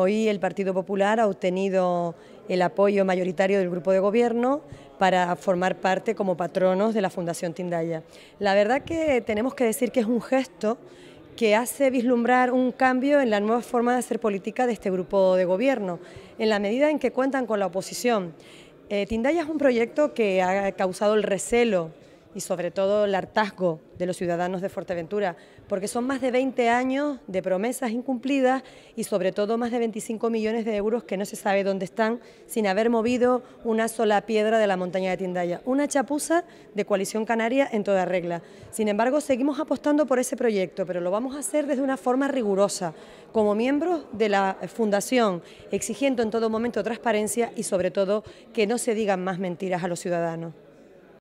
Hoy el Partido Popular ha obtenido el apoyo mayoritario del grupo de gobierno para formar parte como patronos de la Fundación Tindaya. La verdad que tenemos que decir que es un gesto que hace vislumbrar un cambio en la nueva forma de hacer política de este grupo de gobierno, en la medida en que cuentan con la oposición. Eh, Tindaya es un proyecto que ha causado el recelo y sobre todo el hartazgo de los ciudadanos de Fuerteventura, porque son más de 20 años de promesas incumplidas y sobre todo más de 25 millones de euros que no se sabe dónde están sin haber movido una sola piedra de la montaña de Tindaya. Una chapuza de coalición canaria en toda regla. Sin embargo, seguimos apostando por ese proyecto, pero lo vamos a hacer desde una forma rigurosa, como miembros de la Fundación, exigiendo en todo momento transparencia y sobre todo que no se digan más mentiras a los ciudadanos.